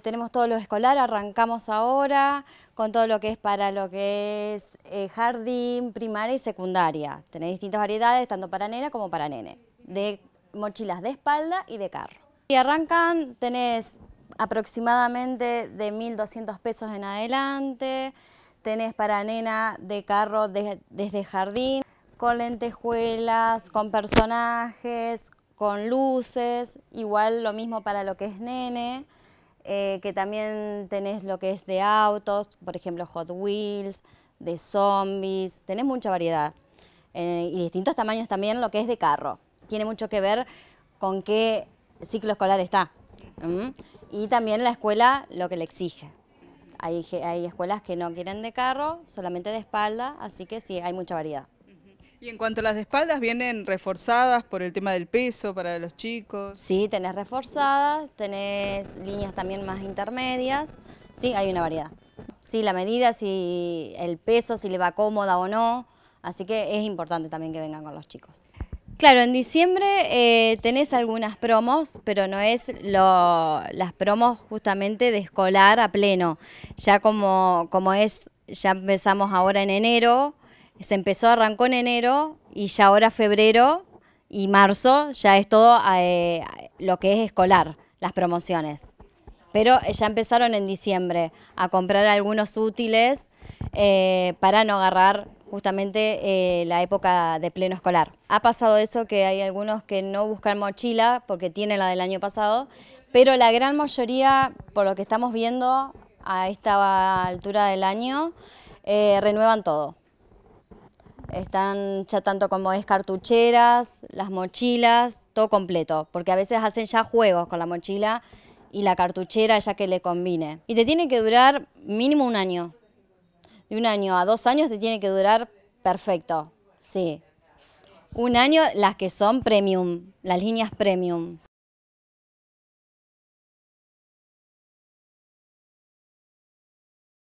Tenemos todo lo escolar, arrancamos ahora con todo lo que es para lo que es eh, jardín, primaria y secundaria. Tenés distintas variedades, tanto para nena como para nene, de mochilas de espalda y de carro. Si arrancan, tenés aproximadamente de 1.200 pesos en adelante, tenés para nena de carro desde jardín, con lentejuelas, con personajes, con luces, igual lo mismo para lo que es nene. Eh, que también tenés lo que es de autos, por ejemplo Hot Wheels, de zombies, tenés mucha variedad. Eh, y distintos tamaños también lo que es de carro. Tiene mucho que ver con qué ciclo escolar está. Y también la escuela lo que le exige. Hay, hay escuelas que no quieren de carro, solamente de espalda, así que sí, hay mucha variedad. Y en cuanto a las espaldas, ¿vienen reforzadas por el tema del peso para los chicos? Sí, tenés reforzadas, tenés líneas también más intermedias. Sí, hay una variedad. Sí, la medida, si el peso, si le va cómoda o no. Así que es importante también que vengan con los chicos. Claro, en diciembre eh, tenés algunas promos, pero no es las promos justamente de escolar a pleno. Ya como es, ya empezamos ahora en enero, se empezó, arrancó en enero y ya ahora febrero y marzo ya es todo eh, lo que es escolar, las promociones. Pero eh, ya empezaron en diciembre a comprar algunos útiles eh, para no agarrar justamente la época de pleno escolar. Ha pasado eso que hay algunos que no buscan mochila porque tienen la del año pasado, pero la gran mayoría, por lo que estamos viendo a esta altura del año, renuevan todo están ya tanto como es cartucheras, las mochilas, todo completo, porque a veces hacen ya juegos con la mochila y la cartuchera ya que le combine. Y te tiene que durar mínimo un año. De un año a dos años te tiene que durar perfecto, sí. Un año las que son premium, las líneas premium.